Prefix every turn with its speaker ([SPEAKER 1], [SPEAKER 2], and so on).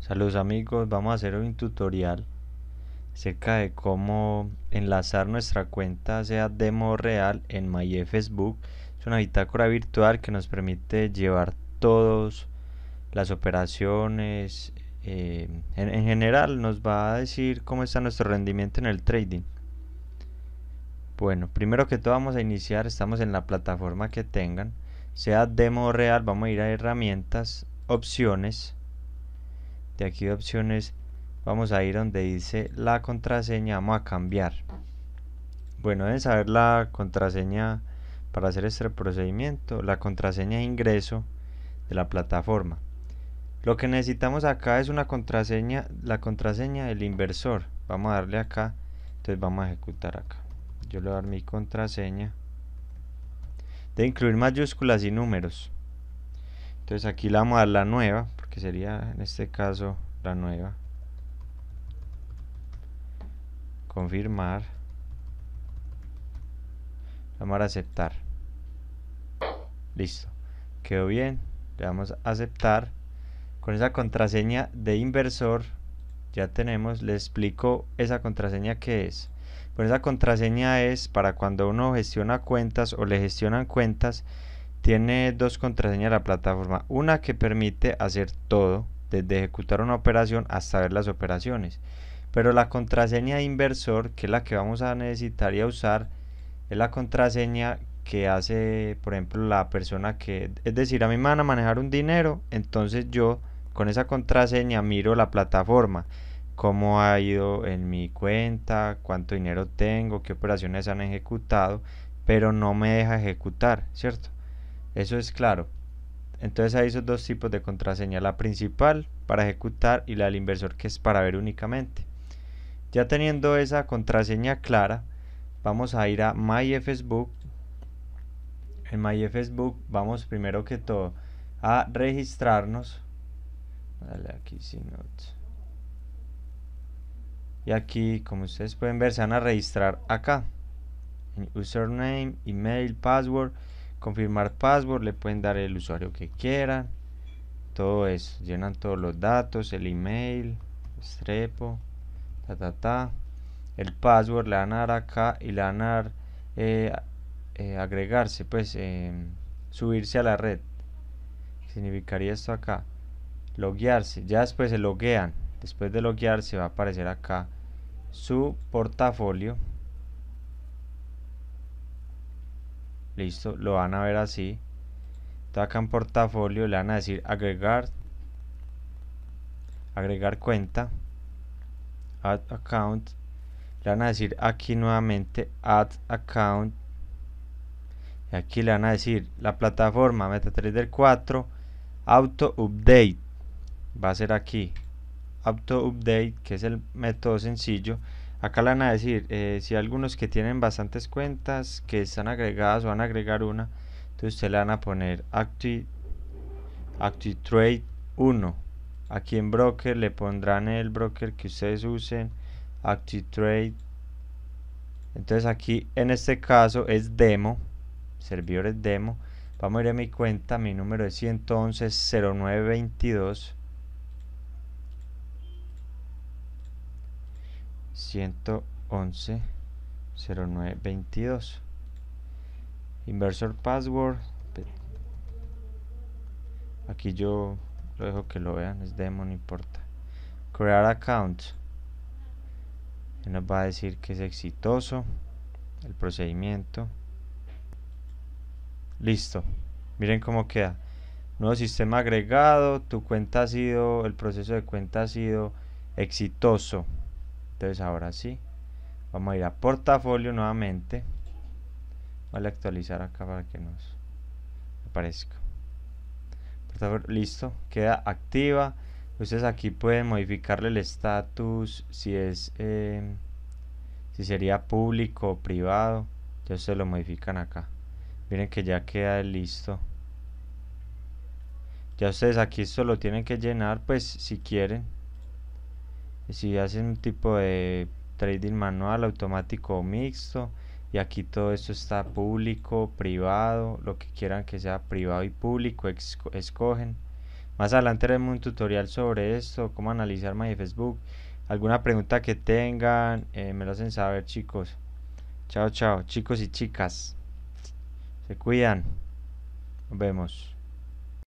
[SPEAKER 1] Saludos amigos, vamos a hacer un tutorial acerca de cómo enlazar nuestra cuenta sea demo real en MyFacebook. Es una bitácora virtual que nos permite llevar todas las operaciones. Eh, en, en general nos va a decir cómo está nuestro rendimiento en el trading. Bueno, primero que todo vamos a iniciar, estamos en la plataforma que tengan. Sea demo real, vamos a ir a herramientas, opciones de aquí de opciones vamos a ir donde dice la contraseña vamos a cambiar bueno deben saber la contraseña para hacer este procedimiento la contraseña de ingreso de la plataforma lo que necesitamos acá es una contraseña la contraseña del inversor vamos a darle acá entonces vamos a ejecutar acá yo le voy a dar mi contraseña de incluir mayúsculas y números entonces aquí le vamos a dar la nueva sería en este caso la nueva confirmar vamos a aceptar listo quedó bien le damos a aceptar con esa contraseña de inversor ya tenemos le explico esa contraseña que es pues esa contraseña es para cuando uno gestiona cuentas o le gestionan cuentas tiene dos contraseñas la plataforma. Una que permite hacer todo, desde ejecutar una operación hasta ver las operaciones. Pero la contraseña de inversor, que es la que vamos a necesitar y a usar, es la contraseña que hace, por ejemplo, la persona que... Es decir, a mí me van a manejar un dinero, entonces yo con esa contraseña miro la plataforma, cómo ha ido en mi cuenta, cuánto dinero tengo, qué operaciones han ejecutado, pero no me deja ejecutar, ¿cierto? Eso es claro. Entonces hay esos dos tipos de contraseña, la principal para ejecutar y la del inversor que es para ver únicamente. Ya teniendo esa contraseña clara, vamos a ir a facebook En facebook vamos primero que todo a registrarnos. Dale aquí Y aquí, como ustedes pueden ver, se van a registrar acá. Username, email, password confirmar password, le pueden dar el usuario que quieran, todo eso, llenan todos los datos, el email, strepo, ta ta ta, el password, le van a dar acá y le van a eh, eh, agregarse, pues em, subirse a la red, significaría esto acá, loguearse, ya después se loguean, después de loguearse va a aparecer acá su portafolio listo, lo van a ver así Entonces acá en portafolio le van a decir agregar agregar cuenta add account le van a decir aquí nuevamente add account y aquí le van a decir la plataforma MetaTrader 4 auto update va a ser aquí auto update que es el método sencillo Acá le van a decir eh, si algunos que tienen bastantes cuentas que están agregadas o van a agregar una, entonces usted le van a poner Acti, trade 1. Aquí en broker le pondrán el broker que ustedes usen, trade Entonces aquí en este caso es demo, servidores demo. Vamos a ir a mi cuenta, mi número es 111 0922 111 22 inversor password aquí yo lo dejo que lo vean es demo no importa crear account nos va a decir que es exitoso el procedimiento listo miren cómo queda nuevo sistema agregado tu cuenta ha sido el proceso de cuenta ha sido exitoso entonces ahora sí, vamos a ir a portafolio nuevamente. a actualizar acá para que nos aparezca. Portafolio, listo, queda activa. Ustedes aquí pueden modificarle el estatus si es eh, si sería público o privado. Ya se lo modifican acá. Miren que ya queda listo. Ya ustedes aquí solo tienen que llenar, pues si quieren si hacen un tipo de trading manual, automático o mixto. Y aquí todo esto está público, privado, lo que quieran que sea privado y público, escogen. Más adelante haremos un tutorial sobre esto, cómo analizar MyFacebook. Facebook. Alguna pregunta que tengan, eh, me lo hacen saber chicos. Chao, chao, chicos y chicas. Se cuidan. Nos vemos.